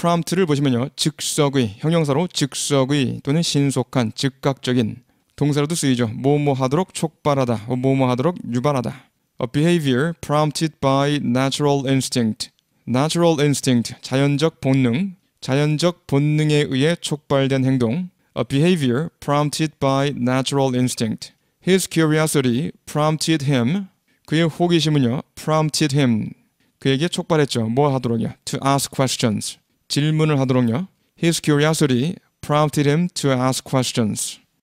프롬프트를 보시면요. 즉석의 형용사로 즉석의 또는 신속한 즉각적인 동사로도 쓰이죠. 뭐뭐 하도록 촉발하다. 뭐뭐 하도록 유발하다. A behavior prompted by natural instinct. natural instinct 자연적 본능, 자연적 본능에 의해 촉발된 행동. A behavior prompted by natural instinct. His curiosity prompted him. 그의 호기심은요. prompted him. 그에게 촉발했죠. 뭐 하도록요. to ask questions. 질문을 하도록요. His curiosity prompted him to ask questions.